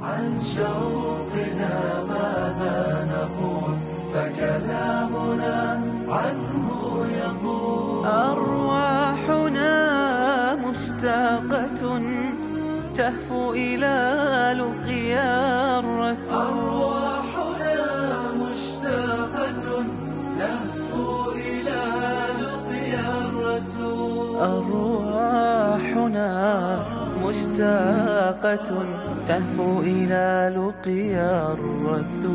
عن شوقنا ماذا نقول فكلامنا عنه يطول أرواحنا مشتاقة تهفو إلى لقيا الرسول أرواحنا مشتاقة تهفو إلى لقيا الرسول أرواحنا مشتاقة تهفو إلى لقيا الرسول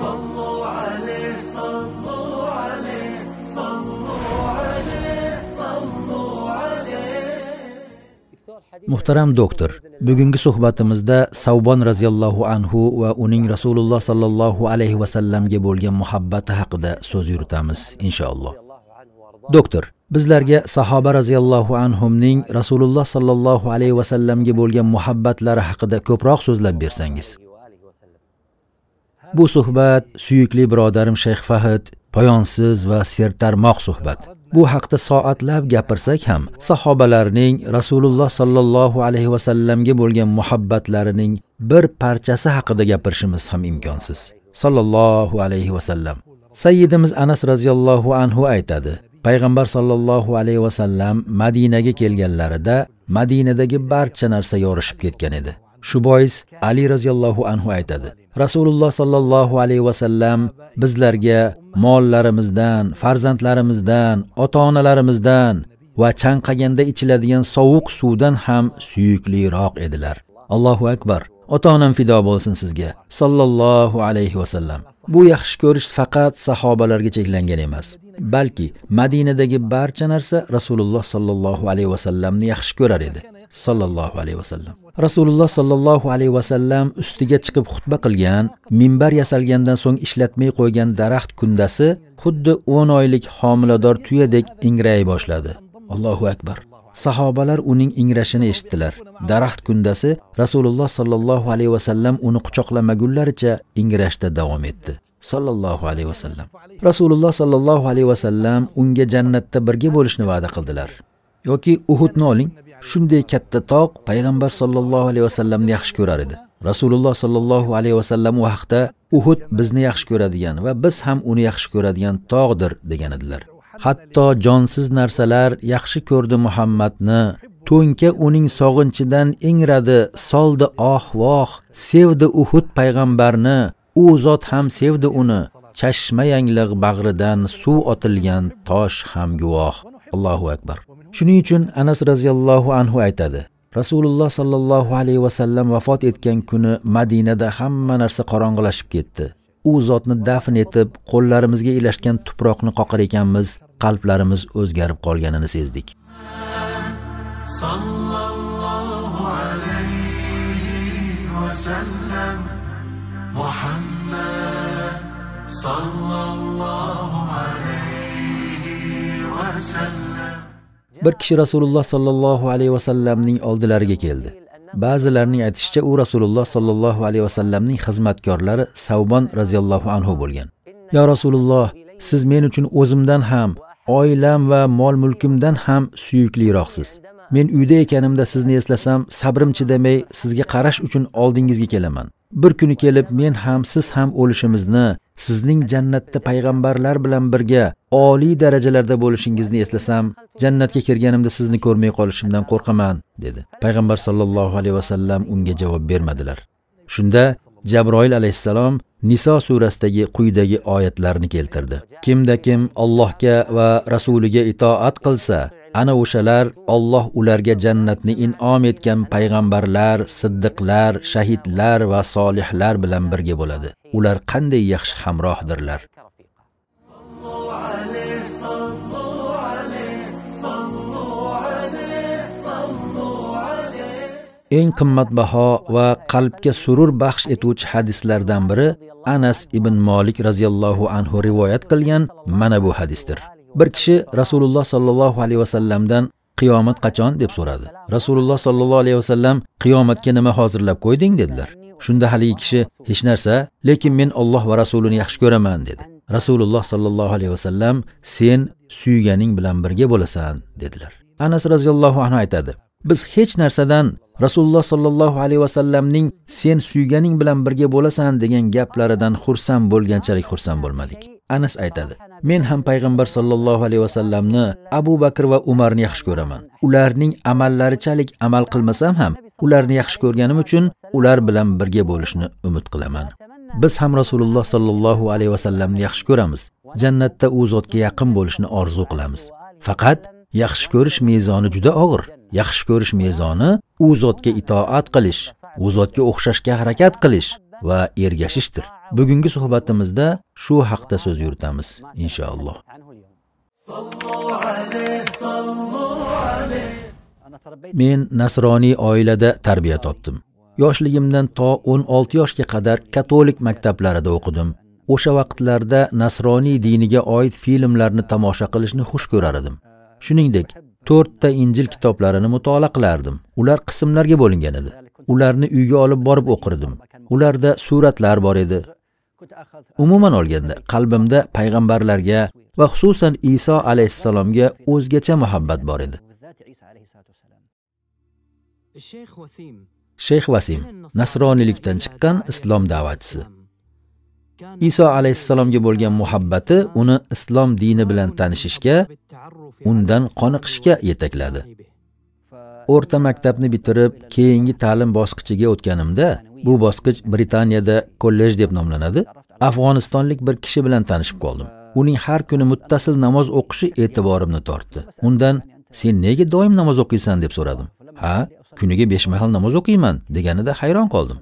صلوا عليه صلوا عليه صلوا عليه صلوا muhtaram doktor bugungi suhbatimizda savbon roziyallohu anhu va uning rasululloh sollallohu alayhi vasallamga bo'lgan muhabbati haqida so'z yuritamiz inshaalloh doktor bizlarga sahoba roziyallohu anhuning rasululloh sollallohu alayhi vasallamga bo'lgan muhabbatlari haqida ko'proq so'zlab bersangiz bu suhbat suyukli birodarim shayx fahid poyonsiz va sertarmoq suhbat bu haqda soatlab gapirsak ham sahobalarning rasululloh sollallohu alayhi vasallamga bo'lgan muhabbatlarining bir parchasi haqida gapirishimiz ham imkonsiz sollallohu alayhi vasallam sayyidimiz anas roziyallohu anhu aytadi payg'ambar sollallohu alayhi vasallam madinaga kelganlarida madinadagi barcha narsa yorishib ketgan edi shu bois ali roziyallohu anhu aytadi rasululloh sollallohu alayhi vasallam bizlarga mollarimizdan farzandlarimizdan ota onalarimizdan va chanqaganda ichiladigan sovuq suvdan ham suyukliroq edilar allohu akbar ota onam fido bo'lsin sizga sollallohu alayhi vasallam bu yaxshi ko'rish faqat sahobalarga cheklangan emas balki madinadagi barcha narsa rasululloh sollallohu alayhi vasallamni yaxshi ko'rar edi sollallohu alayhi vasallam rasululloh sollallohu alayhi vasallam ustiga chiqib xutba qilgan minbar yasalgandan so'ng ishlatmay qo'ygan daraxt kundasi xuddi o'n oylik homilador tuyadek ingray boshladi allohu akbar sahobalar uning ingrashini eshitdilar daraxt kundasi rasululloh sollallohu alayhi vasallam uni quchoqlamagunlaricha ingrashda davom etdi sollallohu alayhi vasallam rasululloh sollallohu alayhi vasallam unga jannatda birga bo'lishni va'da qildilar yoki uhudni oling shunday katta tog' payg'ambar sollallohu alayhi vasallamni yaxshi ko'rar edi rasululloh sollallohu alayhi vasallam u haqda uhud bizni yaxshi ko'radigan va biz ham uni yaxshi ko'radigan tog'dir degan edilar hatto jonsiz narsalar yaxshi ko'rdi muhammadni to'nka uning sog'inchidan ingradi soldi oh voh sevdi uhud payg'ambarni u zot ham sevdi uni chashma yanglig' bag'ridan suv otilgan tosh ham guvoh allohu akbar shuning uchun anas roziyallohu anhu aytadi rasululloh sollallohu alayhi vasallam vafot etgan kuni madinada hamma narsa qorong'ilashib ketdi u zotni dafn etib qo'llarimizga ilashgan tuproqni qoqar ekanmiz qalblarimiz o'zgarib qolganini sezdik sallallohu alayhi vasallam bir kishi rasululloh sollallohu alayhi vasallamning oldilariga keldi ba'zilarning aytishicha u rasululloh sollallohu alayhi vasallamning xizmatkorlari savbon roziyallohu anhu bo'lgan yo rasululloh siz men uchun o'zimdan ham oilam va mol mulkimdan ham suyukliroqsiz men uyda ekanimda sizni eslasam sabrim chidamay sizga qarash uchun oldingizga kelaman bir kuni kelib men ham siz ham o'lishimizni sizning jannatda payg'ambarlar bilan birga oliy darajalarda bo'lishingizni eslasam jannatga kirganimda sizni ko'rmay qolishimdan qo'rqaman dedi payg'ambar sollallohu alayhi vasallam unga javob bermadilar shunda jabroil alayhissalom niso surasidagi quyidagi oyatlarni keltirdi kimda kim allohga va rasuliga itoat qilsa ana o'shalar Alloh ularga jannatni in'om etgan payg'ambarlar, siddiqlar, shahidlar va solihlar bilan birga bo'ladi. Ular qanday yaxshi hamrohdirlar. eng qimmatbaho va qalbga surur baxsh etuvchi hadislardan biri Anas ibn Malik radhiyallohu anhu rivoyat qilgan mana bu hadisdir. bir kishi rasululloh sollallohu alayhi vasallamdan qiyomat qachon deb so'radi rasululloh sollallohu alayhi vasallam qiyomatga nima hozirlab qo'yding dedilar shunda haligi kishi hech narsa lekin men olloh va rasulini yaxshi ko'raman dedi rasululloh sollallohu alayhi vasallam sen suyganing bilan birga bo'lasan dedilar anas roziyallohu anhu aytadi biz hech narsadan rasululloh sollallohu alayhi vasallamning sen suyganing bilan birga bo'lasan degan gaplaridan xursand bo'lganchalik xursand bo'lmadik anas aytadi men ham payg'ambar sollallohu alayhi vasallamni abu bakr va umarni yaxshi ko'raman ularning amallarichalik amal qilmasam ham ularni yaxshi ko'rganim uchun ular bilan birga bo'lishni umid qilaman biz ham rasululloh sollallohu alayhi vasallamni yaxshi ko'ramiz jannatda u zotga yaqin bo'lishni orzu qilamiz faqat yaxshi ko'rish mezoni juda og'ir yaxshi ko'rish mezoni u zotga itoat qilish u zotga o'xshashga harakat qilish va ergashishdir bugungi suhbatimizda shu haqda so'z yuritamiz inshaalloh men nasroniy oilada tarbiya topdim yoshligimdan to o'n olti yoshga qadar katolik maktablarida o'qidim o'sha vaqtlarda nasroniy diniga oid filmlarni tomosha qilishni xush ko'rar edim shuningdek to'rtta injil kitoblarini mutolaa qilardim ular qismlarga bo'lingan edi ularni uyga olib borib o'qirdim ularda suratlar bor edi umuman olganda qalbimda payg'ambarlarga va xususan iso alayhissalomga o'zgacha muhabbat bor edi shayx vasim nasroniylikdan chiqqan islom da'vatchisi iso alayhissalomga bo'lgan muhabbati uni islom dini bilan tanishishga undan qoniqishga yetakladi o'rta maktabni bitirib keyingi ta'lim bosqichiga o'tganimda bu bosqich britaniyada kollej deb nomlanadi afg'onistonlik bir kishi bilan tanishib qoldim uning har kuni muttasil namoz o'qishi e'tiborimni tortdi undan sen nega doim namoz o'qiysan deb so'radim ha kuniga besh mahal namoz o'qiyman deganida hayron qoldim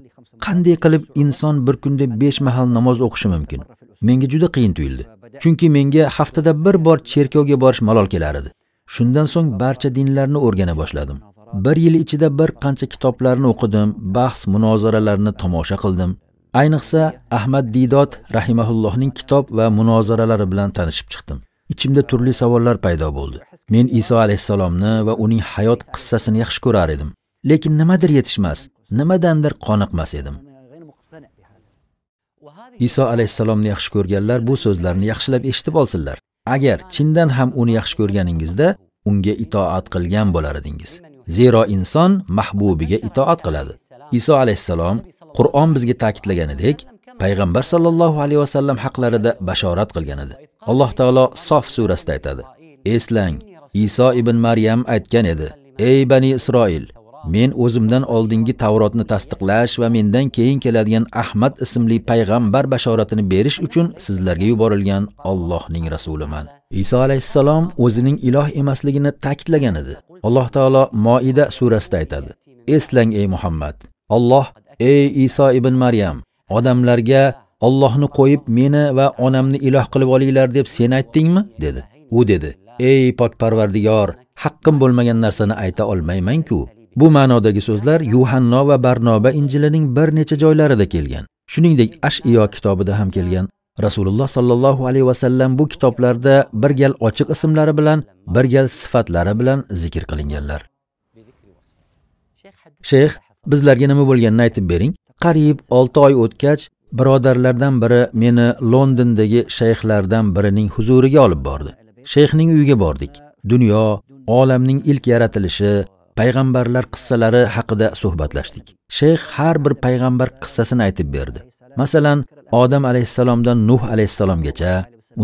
qanday qilib inson bir kunda besh mahal namoz o'qishi mumkin menga juda qiyin tuyuldi chunki menga haftada bir bor cherkovga borish malol kelar edi shundan so'ng barcha dinlarni o'rgana boshladim bir yil ichida bir qancha kitoblarni o'qidim bahs munozaralarni tomosha qildim ayniqsa ahmad didod rahimaullohning kitob va munozaralari bilan tanishib chiqdim ichimda turli savollar paydo bo'ldi men iso alayhissalomni va uning hayot qissasini yaxshi ko'rar edim lekin nimadir yetishmas nimadandir qoniqmas edim iso alayhissalomni yaxshi ko'rganlar bu so'zlarni yaxshilab eshitib olsinlar agar chindan ham uni yaxshi ko'rganingizda unga itoat qilgan bo'lar edingiz Zero inson mahbubiga itoat qiladi. Iso alayhissalom Qur'on bizga ta'kidlaganidek, payg'ambar sallallohu alayhi vasallam haqlarida bashorat qilgan edi. Alloh taolo Sof surasida aytadi: "Eslang, Iso ibn Maryam aytgan edi: Ey bani Isroil, men o'zimdan oldingi tavrotni tasdiqlash va mendan keyin keladigan ahmad ismli payg'ambar bashoratini berish uchun sizlarga yuborilgan Allohning rasuliman iso alayhissalom o'zining iloh emasligini ta'kidlagan edi alloh taolo moida surasida aytadi eslang ey muhammad Alloh ey iso ibn maryam odamlarga Allohni qo'yib meni va onamni iloh qilib olinglar deb sen aytdingmi dedi u dedi ey pokparvardigor haqqim bo'lmagan narsani ayta olmayman-ku bu ma'nodagi so'zlar yuhanno va barnoba injilining bir necha joylarida kelgan shuningdek ashiyo kitobida ham kelgan rasululloh sollallohu alayhi vasallam bu kitoblarda bir gal ochiq ismlari bilan bir gal sifatlari bilan zikr qilinganlar Sheyx, bizlarga nima bo'lganini aytib bering qariyb 6 oy o'tgach birodarlardan biri meni londondagi shayxlardan birining huzuriga olib bordi Sheyxning uyiga bordik dunyo olamning ilk yaratilishi payg'ambarlar qissalari haqida suhbatlashdik shayx har bir payg'ambar qissasini aytib berdi masalan odam alayhissalomdan nuh alayhissalomgacha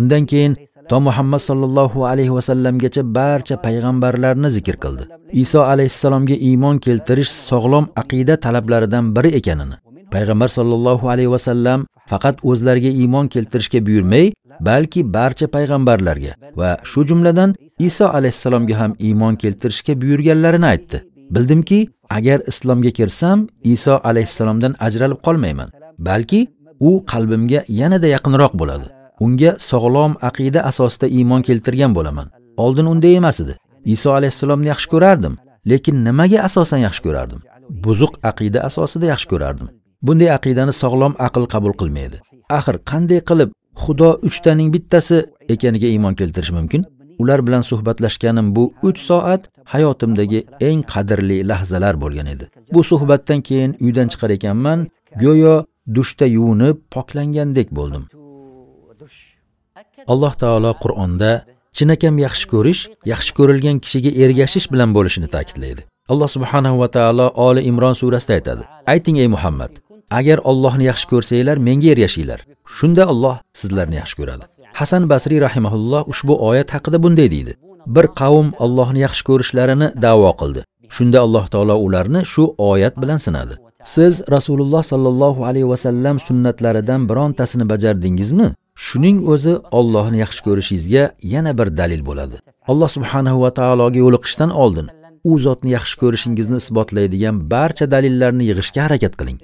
undan keyin to muhammad sollallohu alayhi vasallamgacha barcha payg'ambarlarni zikr qildi iso alayhissalomga iymon keltirish sog'lom aqida talablaridan biri ekanini payg'ambar sollallohu alayhi vasallam faqat o'zlariga iymon keltirishga buyurmay balki barcha payg'ambarlarga va shu jumladan iso alayhissalomga ham iymon keltirishga buyurganlarini aytdi bildimki agar islomga kirsam iso alayhissalomdan ajralib qolmayman balki u qalbimga yanada yaqinroq bo'ladi unga sog'lom aqida asosida iymon keltirgan bo'laman oldin unday emas edi iso alayhissalomni yaxshi ko'rardim lekin nimaga asosan yaxshi ko'rardim buzuq aqida asosida yaxshi ko'rardim bunday aqidani sog'lom aql qabul qilmaydi axir qanday qilib xudo uchtaning bittasi ekaniga iymon keltirish mumkin ular bilan suhbatlashganim bu uch soat hayotimdagi eng qadrli lahzalar bo'lgan edi bu suhbatdan keyin uydan chiqar ekanman go'yo dushda yuvinib poklangandek bo'ldim alloh taolo qur'onda chinakam yaxshi ko'rish yaxshi ko'rilgan kishiga ergashish bilan bo'lishini ta'kidlaydi alloh subhanahu va taolo oli imron surasida aytadi ayting ey muhammad agar ollohni yaxshi ko'rsanglar menga ergashinglar shunda olloh sizlarni yaxshi ko'radi hasan basriy rahimahulloh ushbu oyat haqida bunday deydi bir qavm ollohni yaxshi ko'rishlarini da'vo qildi shunda alloh taolo ularni shu oyat bilan sinadi siz rasululloh sollallohu alayhi vasallam sunnatlaridan birontasini bajardingizmi shuning o'zi ollohni yaxshi ko'rishingizga yana bir dalil bo'ladi alloh subhanahu va taologa yo'liqishdan oldin u zotni yaxshi ko'rishingizni isbotlaydigan barcha dalillarni yig'ishga harakat qiling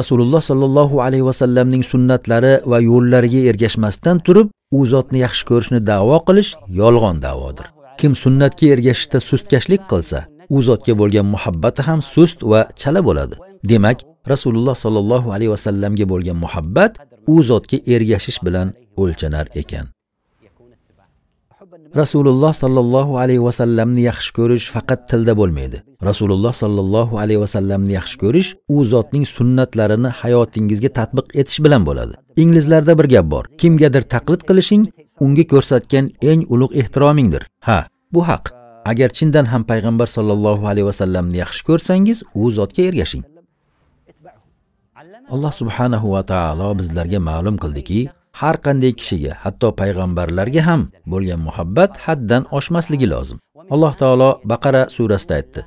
rasululloh sollallohu alayhi vasallamning sunnatlari va yo'llariga ergashmasdan turib u zotni yaxshi ko'rishni da'vo qilish yolg'on da'vodir kim sunnatga ergashishda sustkashlik qilsa u zotga bo'lgan muhabbati ham sust va chala bo'ladi demak rasululloh sollallohu alayhi vasallamga bo'lgan muhabbat u zotga ergashish bilan o'lchanar ekan rasululloh sollallohu alayhi vasallamni yaxshi ko'rish faqat tilda bo'lmaydi rasululloh sollallohu alayhi vasallamni yaxshi ko'rish u zotning sunnatlarini hayotingizga tatbiq etish bilan bo'ladi inglizlarda bir gap bor kimgadir taqlid qilishing unga ko'rsatgan eng ulug' ehtiromingdir ha bu haq agar chindan ham payg'ambar sollallohu alayhi vasallamni yaxshi ko'rsangiz u zotga ergashing alloh subhanahu va taolo bizlarga ma'lum qildiki har qanday kishiga hatto payg'ambarlarga ham bo'lgan muhabbat haddan oshmasligi lozim alloh taolo baqara surasida aytdi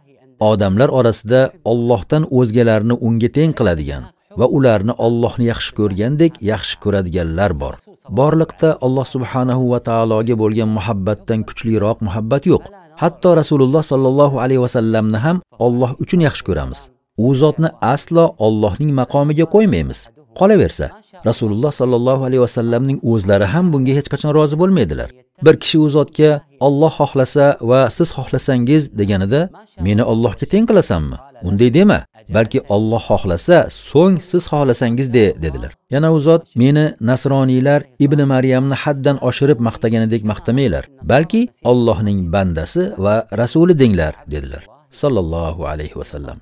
odamlar orasida ollohdan o'zgalarni unga teng qiladigan va ularni ollohni yaxshi ko'rgandek yaxshi ko'radiganlar bor borliqda alloh subhanahu va taologa bo'lgan muhabbatdan kuchliroq muhabbat yo'q hatto rasululloh sollallohu alayhi vasallamni ham olloh uchun yaxshi ko'ramiz u zotni aslo ollohning maqomiga qo'ymaymiz qolaversa rasululloh sollallohu alayhi vasallamning o'zlari ham bunga hech qachon rozi bo'lmaydilar bir kishi u zotga olloh xohlasa va siz xohlasangiz deganida meni ollohga teng qilasanmi unday dema balki olloh xohlasa so'ng siz xohlasangiz de dedilar yana u zot meni nasroniylar ibn maryamni haddan oshirib maqtaganidek maqtamanglar balki ollohning bandasi va rasuli denglar dedilar sallallohu alayhi vasallam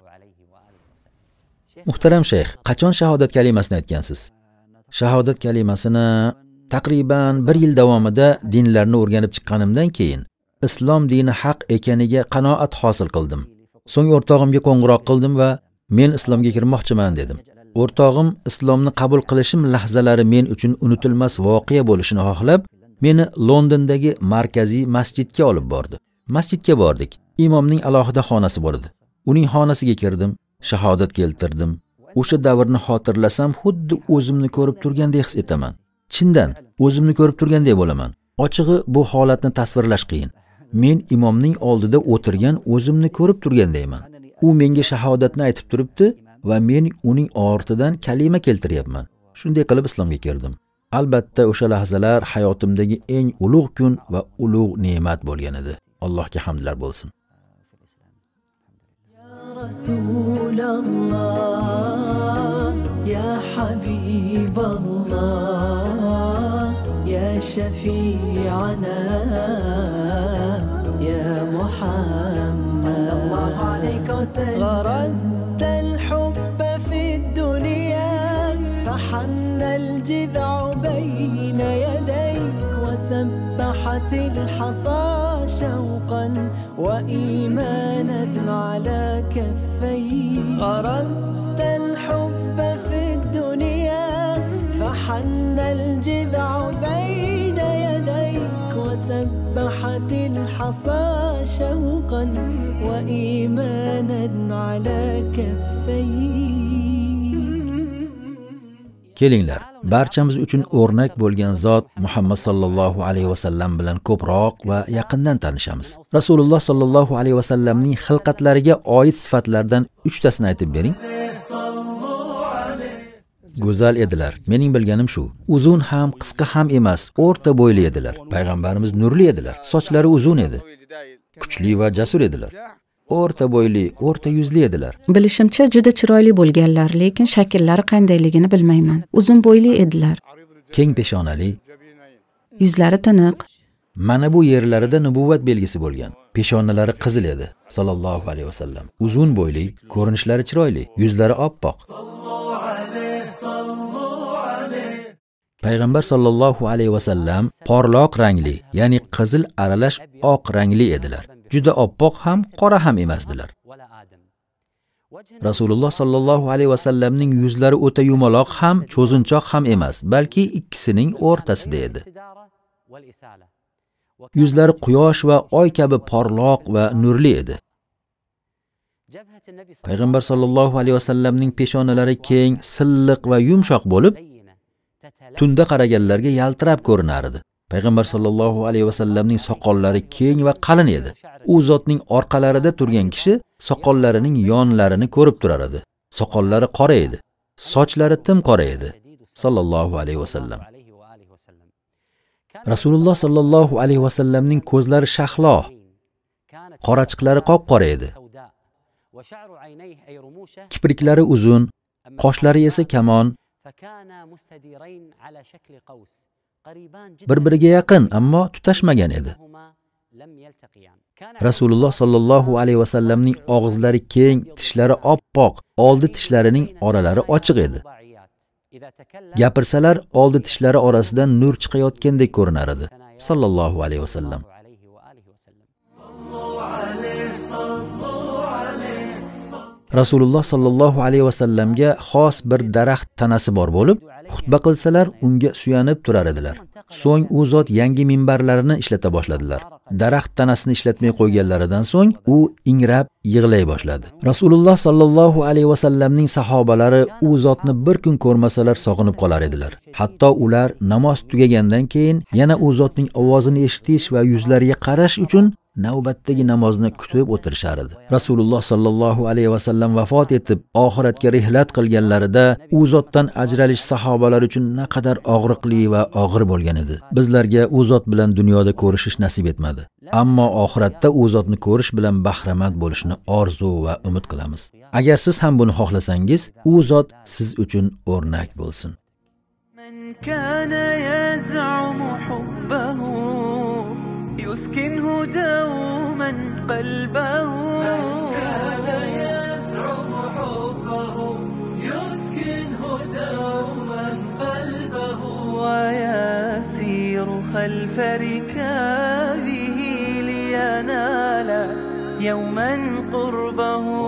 muhtaram shayx qachon shahodat kalimasini aytgansiz shahodat kalimasini taqriban bir yil davomida dinlarni o'rganib chiqqanimdan keyin islom dini haq ekaniga qanoat hosil qildim so'ng o'rtog'imga qo'ng'iroq qildim va men islomga kirmoqchiman dedim o'rtog'im islomni qabul qilishim lahzalari men uchun unutilmas voqea bo'lishini xohlab meni londondagi markaziy masjidga olib bordi masjidga bordik imomning alohida xonasi bor edi uning xonasiga kirdim shahodat keltirdim o'sha davrni xotirlasam xuddi o'zimni ko'rib turgandek his etaman chindan o'zimni ko'rib turgandek bo'laman ochig'i bu holatni tasvirlash qiyin men imomning oldida o'tirgan o'zimni ko'rib turgandayman u menga shahodatni aytib turibdi va men uning ortidan kalima keltiryapman shunday qilib islomga kirdim albatta o'sha lahzalar hayotimdagi eng ulug' kun va ulug' ne'mat bo'lgan edi allohga hamdlar bo'lsin رسول الله يا حبيب الله يا شفيعنا يا محمد صلى الله عليك وسلم غرست الحب في الدنيا فحن الجذع بين يديك وسبحت الحصى شوقا وإيمانا على كفي غرست الحب في الدنيا فحن الجذع بين يديك وسبحت الحصى شوقا وإيمانا على كفي كيلينلر barchamiz uchun o'rnak bo'lgan zot muhammad sollallohu alayhi vasallam bilan ko'proq va yaqindan tanishamiz rasululloh sollallohu alayhi vasallamning xilqatlariga oid sifatlardan uchtasini aytib bering go'zal edilar mening bilganim shu uzun ham qisqa ham emas o'rta bo'yli edilar payg'ambarimiz nurli edilar sochlari uzun edi kuchli va jasur edilar o'rta bo'yli o'rta yuzli edilar bilishimcha juda chiroyli bo'lganlar lekin shakllari qandayligini bilmayman uzun bo'yli edilar keng peshonali yuzlari tiniq mana bu yerlarida nubuvvat belgisi bo'lgan peshonalari qizil edi sollallohu alayhi vasallam uzun bo'yli ko'rinishlari chiroyli yuzlari oppoq payg'ambar sollallohu alayhi vasallam porloq rangli ya'ni qizil aralash oq rangli edilar juda oppoq ham qora ham emasdilar rasululloh sollallohu alayhi vasallamning yuzlari o'ta yumaloq ham cho'zinchoq ham emas balki ikkisining o'rtasida edi yuzlari quyosh va oy kabi porloq va nurli edi payg'ambar sollallohu alayhi vasallamning peshonalari keng silliq va yumshoq bo'lib tunda qaraganlarga yaltirab ko'rinardi payg'ambar sollallohu alayhi vasallamning soqollari keng va qalin edi u zotning orqalarida turgan kishi soqollarining yonlarini ko'rib turar edi soqollari qora edi sochlari tim qora edi sollallohu alayhi vasallam rasululloh sollallohu alayhi vasallamning ko'zlari shahlo qorachiqlari qop qora edi kipriklari uzun qoshlari esa kamon bir biriga yaqin ammo tutashmagan edi rasululloh sollallohu alayhi vasallamning og'izlari keng tishlari oppoq oldi tishlarining oralari ochiq edi gapirsalar oldi tishlari orasidan nur chiqayotgandek ko'rinar edi sollallohu alayhi vasallam rasululloh sollallohu alayhi vasallamga xos bir daraxt tanasi bor bo'lib xutba qilsalar unga suyanib turar edilar so'ng u zot yangi minbarlarini ishlata boshladilar daraxt tanasini ishlatmay qo'yganlaridan so'ng u ingrab yig'lay boshladi rasululloh sollallohu alayhi vasallamning sahobalari u zotni bir kun ko'rmasalar sog'inib qolar edilar hatto ular namoz tugagandan keyin yana u zotning ovozini eshitish va yuzlariga qarash uchun navbatdagi namozni kutib o'tirishar edi rasululloh sollallohu alayhi vasallam vafot etib oxiratga rehlat qilganlarida u zotdan ajralish sahobalar uchun naqadar og'riqli va og'ir bo'lgan edi bizlarga u zot bilan dunyoda ko'rishish nasib etmadi ammo oxiratda u zotni ko'rish bilan bahramand bo'lishni orzu va umid qilamiz agar siz ham buni xohlasangiz u zot siz uchun o'rnak bo'lsin من كان يزعم حبه يسكنه دوما قلبه من كان يزعم حبه يسكنه دوما قلبه ويسير خلف ركابه لينال يوما قربه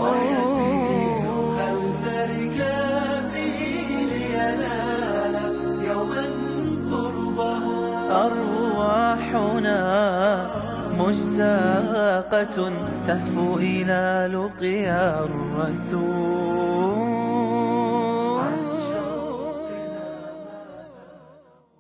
مشتاقة تهفو إلى لقيا الرسول